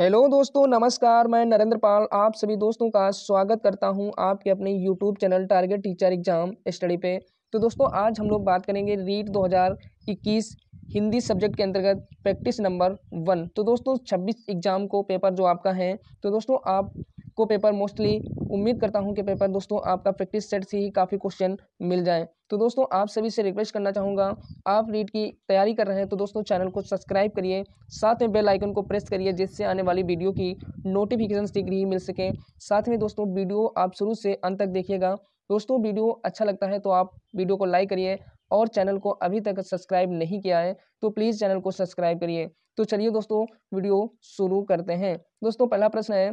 hello दोस्तों नमस्कार मैं नरेंद्र पाल आप सभी दोस्तों का स्वागत करता हूं आपके अपने YouTube channel target teacher exam study पे तो दोस्तों आज हम लोग बात करेंगे रीट 2021 हिंदी सब्जेक्ट के अंतर्गत प्रैक्टिस नंबर वन तो दोस्तों 26 एग्ज़ाम को पेपर जो आपका है तो दोस्तों आप को पेपर मोस्टली उम्मीद करता हूँ कि पेपर दोस्तों आपका प्रैक्टिस सेट से ही काफ़ी क्वेश्चन मिल जाए तो दोस्तों आप सभी से रिक्वेस्ट करना चाहूँगा आप रीड की तैयारी कर रहे हैं तो दोस्तों चैनल को सब्सक्राइब करिए साथ में बेल आइकन को प्रेस करिए जिससे आने वाली वीडियो की नोटिफिकेशन शीघ्र ही मिल सके साथ में दोस्तों वीडियो आप शुरू से अंत तक देखिएगा दोस्तों वीडियो अच्छा लगता है तो आप वीडियो को लाइक करिए और चैनल को अभी तक सब्सक्राइब नहीं किया है तो प्लीज़ चैनल को सब्सक्राइब करिए तो चलिए दोस्तों वीडियो शुरू करते हैं दोस्तों पहला प्रश्न है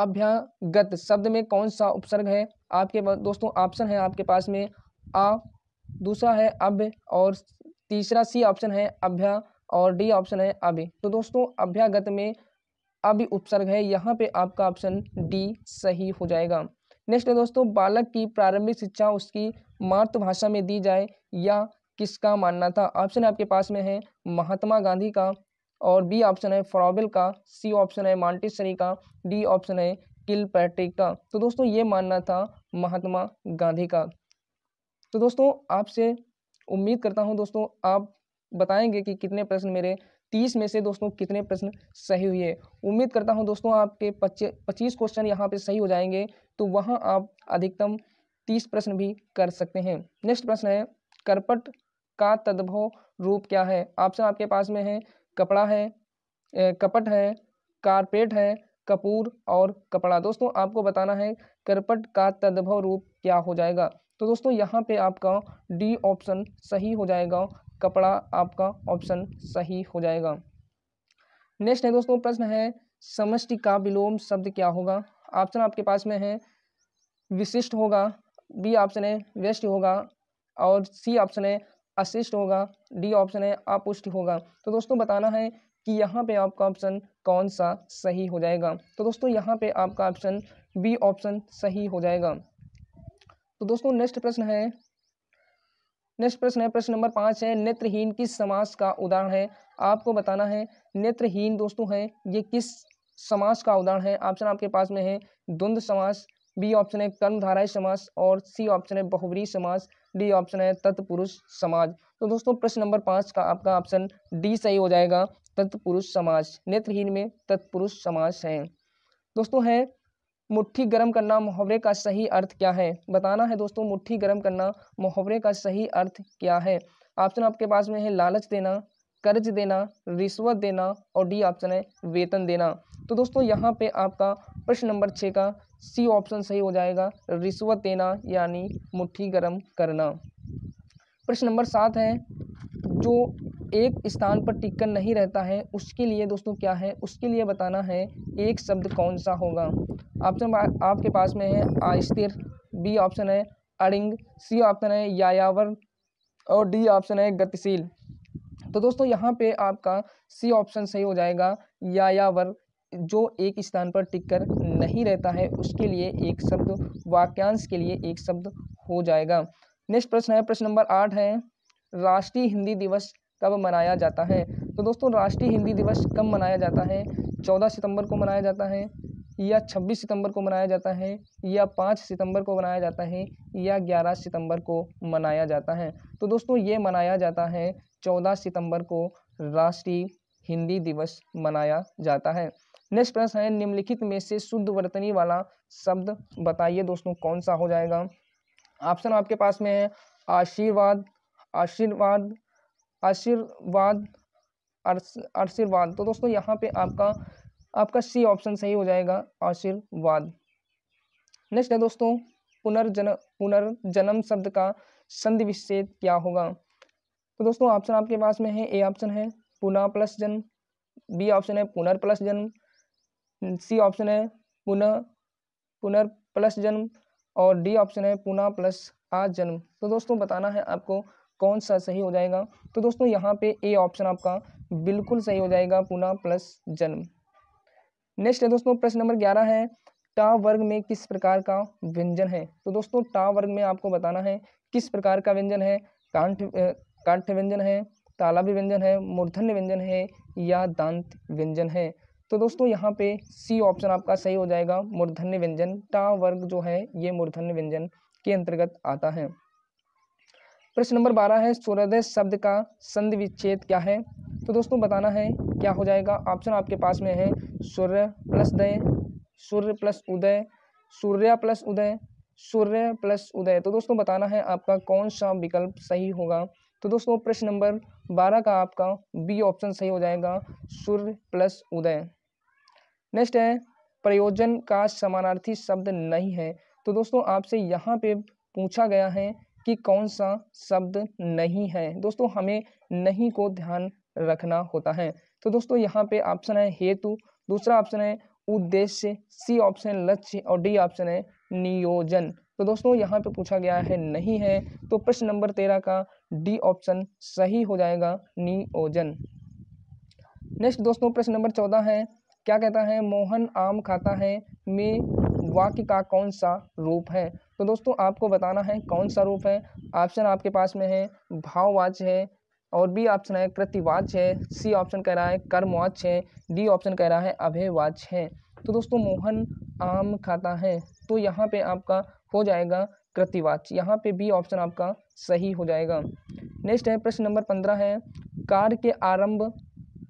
अभ्यागत शब्द में कौन सा उपसर्ग है आपके दोस्तों ऑप्शन है आपके पास में आ दूसरा है अब और तीसरा सी ऑप्शन है अभ्या और डी ऑप्शन है अभि तो दोस्तों अभ्यागत में अभि उपसर्ग है यहाँ पे आपका ऑप्शन डी सही हो जाएगा नेक्स्ट है दोस्तों बालक की प्रारंभिक शिक्षा उसकी मातृभाषा में दी जाए या किसका मानना था ऑप्शन आपके पास में है महात्मा गांधी का और बी ऑप्शन है फ्रॉबिल का सी ऑप्शन है मांटिसरी का डी ऑप्शन है किल पैट्रिक का तो दोस्तों ये मानना था महात्मा गांधी का तो दोस्तों आपसे उम्मीद करता हूँ दोस्तों आप बताएंगे कि कितने प्रश्न मेरे तीस में से दोस्तों कितने प्रश्न सही हुए उम्मीद करता हूँ दोस्तों आपके पच्चीस पच्चीस क्वेश्चन यहाँ पे सही हो जाएंगे तो वहाँ आप अधिकतम तीस प्रश्न भी कर सकते हैं नेक्स्ट प्रश्न है करपट का तद्भव रूप क्या है ऑप्शन आपके पास में है कपड़ा है कपट है कारपेट है कपूर और कपड़ा दोस्तों आपको बताना है करपट का तद्भव रूप क्या हो जाएगा तो दोस्तों यहाँ पे आपका डी ऑप्शन सही हो जाएगा कपड़ा आपका ऑप्शन सही हो जाएगा नेक्स्ट है दोस्तों प्रश्न है समष्टि का विलोम शब्द क्या होगा ऑप्शन आपके पास में है विशिष्ट होगा बी ऑप्शन है वेस्ट होगा और सी ऑप्शन है असिस्ट होगा डी ऑप्शन है अपुष्ट होगा तो दोस्तों बताना है कि यहाँ पे आपका ऑप्शन कौन सा सही हो जाएगा तो दोस्तों यहाँ पे आपका ऑप्शन बी ऑप्शन सही हो जाएगा तो दोस्तों नेक्स्ट प्रश्न है नेक्स्ट प्रश्न है प्रश्न नंबर पाँच है नेत्रहीन किस समास का उदाहरण है आपको बताना है नेत्रहीन दोस्तों है ये किस समाज का उदाहरण है ऑप्शन आपके पास में है द्वंद्व समास बी ऑप्शन है कर्मधाराय समास और सी ऑप्शन है बहुवरी समास डी ऑप्शन है तत्पुरुष समाज तो दोस्तों प्रश्न नंबर पाँच का आपका ऑप्शन डी सही हो जाएगा तत्पुरुष समाज नेत्रहीन में तत्पुरुष समाज है दोस्तों है मुट्ठी गर्म करना मुहावरे का सही अर्थ क्या है बताना है दोस्तों मुट्ठी गर्म करना मुहावरे का सही अर्थ क्या है ऑप्शन आपके पास में है लालच देना कर्ज देना रिश्वत देना और डी ऑप्शन है वेतन देना तो दोस्तों यहाँ पे आपका प्रश्न नंबर छः का सी ऑप्शन सही हो जाएगा रिश्वत देना यानी मुट्ठी गर्म करना प्रश्न नंबर सात है जो एक स्थान पर टिककर नहीं रहता है उसके लिए दोस्तों क्या है उसके लिए बताना है एक शब्द कौन सा होगा ऑप्शन आपके पास में है आस्थिर बी ऑप्शन है अड़िंग सी ऑप्शन है यायावर और डी ऑप्शन है गतिशील तो दोस्तों यहाँ पे आपका सी ऑप्शन सही हो जाएगा यायावर जो एक स्थान पर टिक कर नहीं रहता है उसके लिए एक शब्द वाक्यांश के लिए एक शब्द हो जाएगा नेक्स्ट प्रश्न है प्रश्न नंबर आठ है राष्ट्रीय हिंदी दिवस कब मनाया जाता है तो दोस्तों राष्ट्रीय हिंदी दिवस कब मनाया जाता है चौदह सितंबर को मनाया जाता है या छब्बीस सितंबर को मनाया जाता है या पाँच सितंबर को मनाया जाता है या ग्यारह सितंबर को मनाया जाता है तो दोस्तों ये मनाया जाता है चौदह सितंबर को राष्ट्रीय हिंदी दिवस मनाया जाता है नेक्स्ट प्रश्न है निम्नलिखित में से शुद्ध वर्तनी वाला शब्द बताइए दोस्तों कौन सा हो जाएगा ऑप्शन आपके पास में है आशीर्वाद आशीर्वाद आशीर्वाद आशीर्वाद तो दोस्तों यहाँ पे आपका आपका सी ऑप्शन सही हो जाएगा आशीर्वाद नेक्स्ट है दोस्तों पुनर्जन पुनर्जन्म शब्द का संधि विच्छेद क्या होगा तो दोस्तों ऑप्शन आपके पास में है ए ऑप्शन है पुनः प्लस जन्म बी ऑप्शन है पुनर् प्लस जन्म सी ऑप्शन है पुनः पुनर् प्लस जन्म और डी ऑप्शन है पुनः प्लस आ जन्म तो दोस्तों बताना है आपको कौन सा सही हो जाएगा तो दोस्तों यहाँ पे ए ऑप्शन आपका बिल्कुल सही हो जाएगा पुनः प्लस जन्म नेक्स्ट है दोस्तों प्रश्न नंबर ग्यारह है टा वर्ग में किस प्रकार का व्यंजन है तो दोस्तों टा वर्ग में आपको बताना है किस प्रकार का व्यंजन है कांठ कांठ व्यंजन है तालाब्य व्यंजन है मूर्धन्य व्यंजन है या दांत व्यंजन है तो दोस्तों यहाँ पे सी ऑप्शन आपका सही हो जाएगा मूर्धन्य व्यंजन टा वर्ग जो है ये मूर्धन्य व्यंजन के अंतर्गत आता है प्रश्न नंबर बारह है सूर्योदय शब्द का संधि विच्छेद क्या है तो दोस्तों बताना है क्या हो जाएगा ऑप्शन आपके पास में है सूर्य प्लस दय सूर्य प्लस उदय सूर्य प्लस उदय सूर्य प्लस उदय तो दोस्तों बताना है आपका कौन सा विकल्प सही होगा तो दोस्तों प्रश्न नंबर बारह का आपका बी ऑप्शन सही हो जाएगा सूर्य प्लस उदय नेक्स्ट है प्रयोजन का समानार्थी शब्द नहीं है तो दोस्तों आपसे यहाँ पे पूछा गया है कि कौन सा शब्द नहीं है दोस्तों हमें नहीं को ध्यान रखना होता है तो दोस्तों यहाँ पे ऑप्शन है हेतु दूसरा ऑप्शन है उद्देश्य सी ऑप्शन लक्ष्य और डी ऑप्शन है नियोजन तो दोस्तों यहाँ पे पूछा गया है नहीं है तो प्रश्न नंबर तेरह का डी ऑप्शन सही हो जाएगा नियोजन नेक्स्ट दोस्तों प्रश्न नंबर चौदह है क्या कहता है मोहन आम खाता है में वाक्य का कौन सा रूप है तो दोस्तों आपको बताना है कौन सा रूप है ऑप्शन आपके पास में है भाववाच है और बी ऑप्शन है कृतिवाच है सी ऑप्शन कह रहा है कर्मवाच है डी ऑप्शन कह रहा है अभयवाच है तो दोस्तों मोहन आम खाता है तो यहाँ पे आपका हो जाएगा कृतिवाच यहाँ पे बी ऑप्शन आपका सही हो जाएगा नेक्स्ट है प्रश्न नंबर पंद्रह है कार्य के आरंभ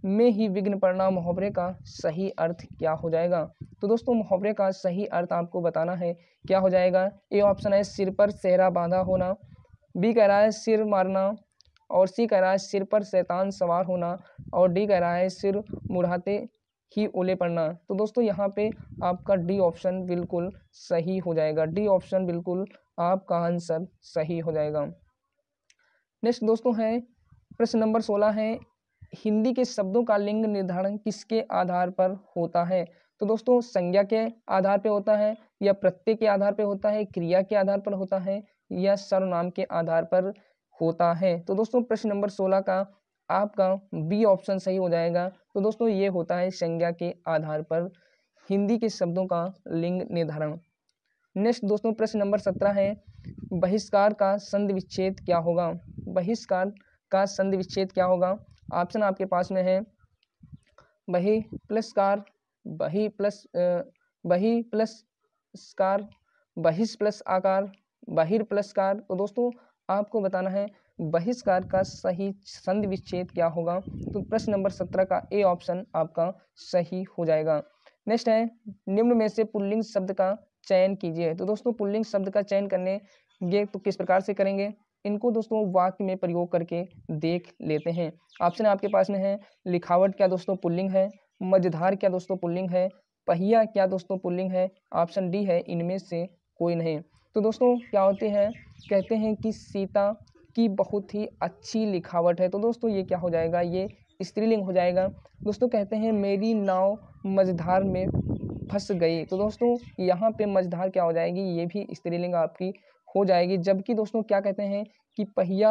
में ही विघ्न पड़ना मुहावरे का सही अर्थ क्या हो जाएगा तो दोस्तों मुहावरे का सही अर्थ आपको बताना है क्या हो जाएगा ए ऑप्शन है सिर पर सेहरा बांधा होना बी कह रहा है सिर मारना और सी कह रहा है सिर पर शैतान सवार होना और डी कह रहा है सिर मुढ़ाते ही ओले पड़ना तो दोस्तों यहाँ पे आपका डी ऑप्शन बिल्कुल सही हो जाएगा डी ऑप्शन बिल्कुल आपका आंसर सही हो जाएगा नेक्स्ट दोस्तों है प्रश्न नंबर सोलह है हिंदी के शब्दों का लिंग निर्धारण किसके आधार पर होता है तो दोस्तों संज्ञा के आधार पर होता है या प्रत्यय के आधार पर होता है क्रिया के आधार पर होता है या सर्वनाम के आधार पर होता है तो दोस्तों प्रश्न नंबर सोलह का आपका बी ऑप्शन सही हो जाएगा तो दोस्तों ये होता है संज्ञा के आधार पर हिंदी के शब्दों का लिंग निर्धारण नेक्स्ट दोस्तों प्रश्न नंबर सत्रह है बहिष्कार का संधि विच्छेद क्या होगा बहिष्कार का संधि विच्छेद क्या होगा ऑप्शन आपके पास में है बही प्लस कार बही प्लस बही प्लस कार बहिष प्लस आकार बहिर प्लस कार तो दोस्तों आपको बताना है बहिष्कार का सही संधि विच्छेद क्या होगा तो प्रश्न नंबर सत्रह का ए ऑप्शन आपका सही हो जाएगा नेक्स्ट है निम्न में से पुल्लिंग शब्द का चयन कीजिए तो दोस्तों पुल्लिंग शब्द का चयन करने ये तो किस प्रकार से करेंगे इनको दोस्तों वाक्य में प्रयोग करके देख लेते हैं ऑप्शन आपके पास में है लिखावट क्या दोस्तों पुल्लिंग है मझधार क्या दोस्तों पुल्लिंग है पहिया क्या दोस्तों पुल्लिंग है ऑप्शन डी है इनमें से कोई नहीं तो दोस्तों क्या होते हैं कहते हैं कि सीता की बहुत ही अच्छी लिखावट है तो दोस्तों ये क्या हो जाएगा ये स्त्रीलिंग हो जाएगा दोस्तों कहते हैं मेरी नाव मझधार में फंस गई तो दोस्तों यहाँ पे मझधार क्या हो जाएगी ये भी स्त्रीलिंग आपकी हो जाएगी जबकि दोस्तों क्या कहते हैं कि पहिया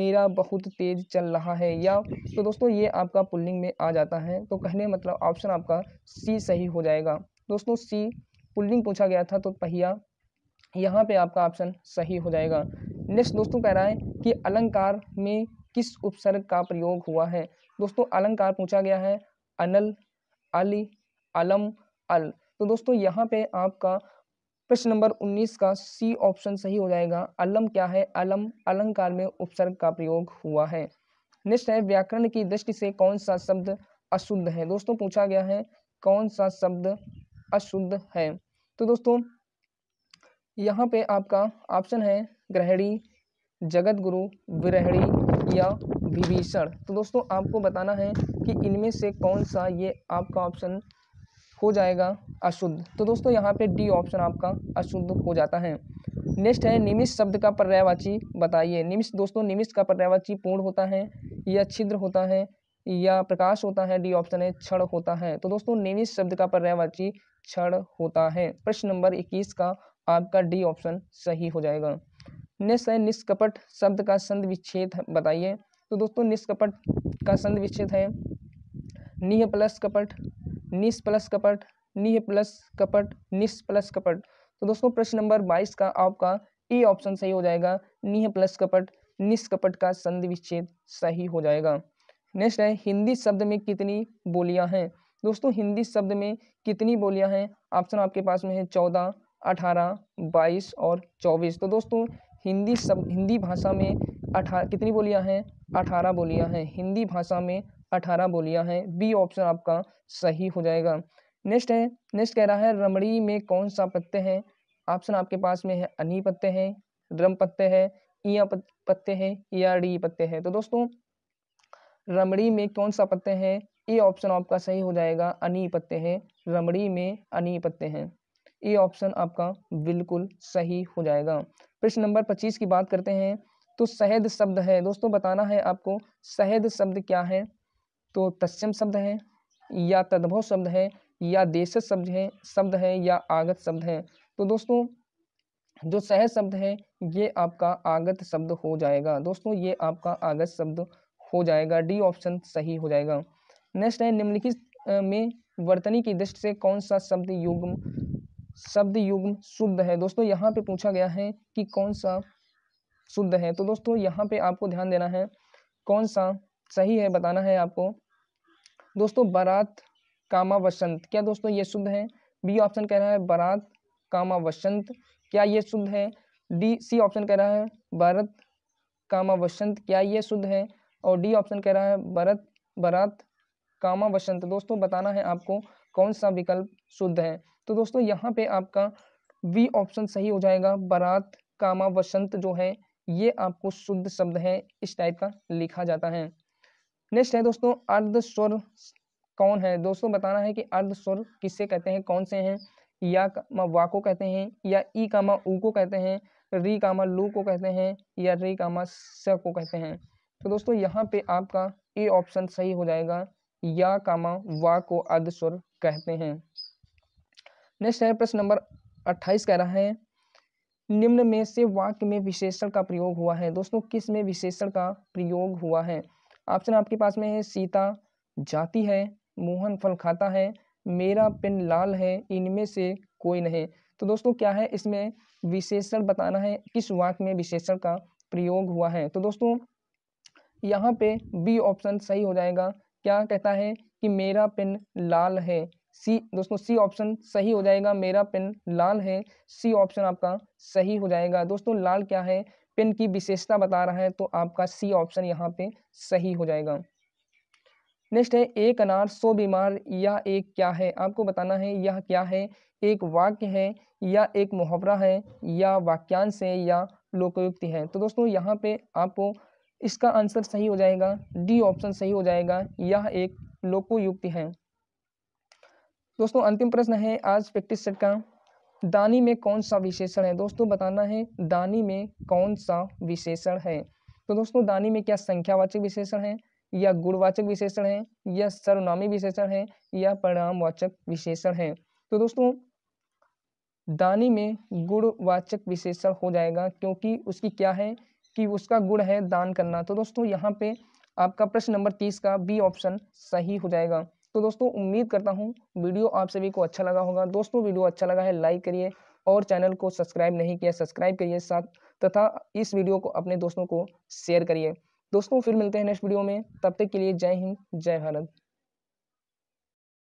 मेरा बहुत तेज़ चल रहा है या तो दोस्तों ये आपका पुल्लिंग में आ जाता है तो कहने मतलब ऑप्शन आपका सी सही हो जाएगा दोस्तों सी पुल्लिंग पूछा गया था तो पहिया यहाँ पे आपका ऑप्शन सही हो जाएगा नेक्स्ट दोस्तों कह रहा है कि अलंकार में किस उपसर्ग का प्रयोग हुआ है दोस्तों अलंकार पूछा गया है अनल अली अलम अल तो दोस्तों यहाँ पे आपका प्रश्न नंबर उन्नीस का सी ऑप्शन सही हो जाएगा अलम क्या है अलम अलंकार में उपसर्ग का प्रयोग हुआ है नेक्स्ट है व्याकरण की दृष्टि से कौन सा शब्द अशुद्ध है दोस्तों पूछा गया है कौन सा शब्द अशुद्ध है तो दोस्तों यहाँ पे आपका ऑप्शन है ग्रहणी जगत गुरु विरहणी या विभीषण तो दोस्तों आपको बताना है कि इनमें से कौन सा ये आपका ऑप्शन हो जाएगा अशुद्ध तो दोस्तों यहाँ पे डी ऑप्शन आपका अशुद्ध हो जाता है नेक्स्ट है निमिष शब्द का पर्यायवाची बताइए निमिष दोस्तों निमिष का पर्यायवाची पूर्ण होता है या छिद्र होता है या प्रकाश होता है डी ऑप्शन है क्षण होता है तो दोस्तों निमिष शब्द का पर्यायवाची क्षण होता है प्रश्न नंबर इक्कीस का आपका डी ऑप्शन सही हो जाएगा नेक्स्ट है निष्कपट शब्द का संध विच्छेद बताइए तो दोस्तों निष्कपट का संध विच्छेद है निह प्लस कपट निस प्लस कपट निह प्लस कपट निस प्लस कपट तो दोस्तों प्रश्न नंबर बाईस का आपका ए ऑप्शन सही हो जाएगा निह प्लस कपट कपट का संधि विच्छेद सही हो जाएगा नेक्स्ट है हिंदी शब्द में कितनी बोलियां हैं दोस्तों हिंदी शब्द में कितनी बोलियां हैं ऑप्शन आपके पास में है चौदह अठारह बाईस और चौबीस तो दोस्तों हिंदी शब्द हिंदी भाषा में अठारह कितनी बोलियां हैं अठारह बोलियां हैं हिंदी भाषा में अठारह बोलियां हैं बी ऑप्शन आपका सही हो जाएगा नेक्स्ट है नेक्स्ट कह रहा है रमड़ी में कौन सा पत्ते हैं ऑप्शन आपके पास में है अनी पत्ते हैं रम पत्ते हैं ईया पत्ते हैं या डी पत्ते हैं तो दोस्तों रमड़ी में कौन सा पत्ते हैं ए ऑप्शन आपका सही हो जाएगा अनी पत्ते हैं रमड़ी में अनी पत्ते हैं ए ऑप्शन आपका बिल्कुल सही हो जाएगा प्रश्न नंबर पच्चीस की बात करते हैं तो शहद शब्द है दोस्तों बताना है आपको शहद शब्द क्या है तो तस्म शब्द है या तद्भव शब्द है या देश शब्द है शब्द है या आगत शब्द है तो दोस्तों जो सह शब्द है ये आपका आगत शब्द हो जाएगा दोस्तों ये आपका आगत शब्द हो जाएगा डी ऑप्शन सही हो जाएगा नेक्स्ट है निम्नलिखित में वर्तनी की दृष्टि से कौन सा शब्द युग्म शब्द युग्म शुद्ध है दोस्तों यहाँ पे पूछा गया है कि कौन सा शुद्ध है तो दोस्तों यहाँ पे आपको ध्यान देना है कौन सा सही है बताना है आपको दोस्तों बारात कामा वसंत क्या दोस्तों ये शुद्ध है बी ऑप्शन कह रहा है बारात कामा वसंत क्या ये शुद्ध है डी सी ऑप्शन कह रहा है भारत कामा वसंत क्या ये शुद्ध है और डी ऑप्शन कह रहा है भरत बारात कामा वसंत दोस्तों बताना है आपको कौन सा विकल्प शुद्ध है तो दोस्तों यहाँ पे आपका वी ऑप्शन सही हो जाएगा बारात कामा वसंत जो है ये आपको शुद्ध शब्द है इस टाइप का लिखा जाता है नेक्स्ट है दोस्तों अर्ध स्वर कौन है दोस्तों बताना है कि अर्ध स्वर किससे कहते हैं कौन से हैं या कामा वा को कहते हैं या ई कामा ऊ को कहते हैं री कामा लू को कहते हैं या री कामा स को कहते हैं तो दोस्तों यहाँ पे आपका ए ऑप्शन सही हो जाएगा या कामा वा को स्वर कहते हैं नेक्स्ट है प्रश्न नंबर अट्ठाईस कह रहा है निम्न में से वाक्य में विशेषण का प्रयोग हुआ है दोस्तों किस में विशेषण का प्रयोग हुआ है ऑप्शन आपके पास में है सीता जाती है मोहन फल खाता है मेरा पिन लाल है इनमें से कोई नहीं तो दोस्तों क्या है इसमें विशेषण बताना है किस वाक्य में विशेषण का प्रयोग हुआ है तो दोस्तों यहाँ पे बी ऑप्शन सही हो जाएगा क्या कहता है कि मेरा पिन लाल है सी दोस्तों सी ऑप्शन सही हो जाएगा मेरा पिन लाल है सी ऑप्शन आपका सही हो जाएगा दोस्तों लाल क्या है पेन की विशेषता बता रहा है तो आपका सी ऑप्शन यहाँ पे सही हो जाएगा नेक्स्ट है एक अनार सो बीमार या एक क्या है आपको बताना है यह क्या है एक वाक्य है या एक मुहावरा है या वाक्यांश है या लोकयुक्ति है तो दोस्तों यहाँ पे आपको इसका आंसर सही हो जाएगा डी ऑप्शन सही हो जाएगा यह एक लोकोयुक्ति है दोस्तों अंतिम प्रश्न है आज प्रैक्टिस सेट का दानी में कौन सा विशेषण है दोस्तों बताना है दानी में कौन सा विशेषण है तो दोस्तों दानी में क्या संख्यावाचक विशेषण है या गुणवाचक विशेषण है या सर्वनामी विशेषण है या परिणामवाचक विशेषण है तो दोस्तों दानी में गुणवाचक विशेषण हो जाएगा क्योंकि उसकी क्या है कि उसका गुण है दान करना तो दोस्तों यहाँ पे आपका प्रश्न नंबर तीस का बी ऑप्शन सही हो जाएगा तो दोस्तों उम्मीद करता हूँ वीडियो आप सभी को अच्छा लगा होगा दोस्तों वीडियो अच्छा लगा है लाइक करिए और चैनल को सब्सक्राइब नहीं किया सब्सक्राइब करिए साथ तथा इस वीडियो को अपने दोस्तों को शेयर करिए दोस्तों फिर मिलते हैं नेक्स्ट वीडियो में तब तक के लिए जय हिंद जय भारत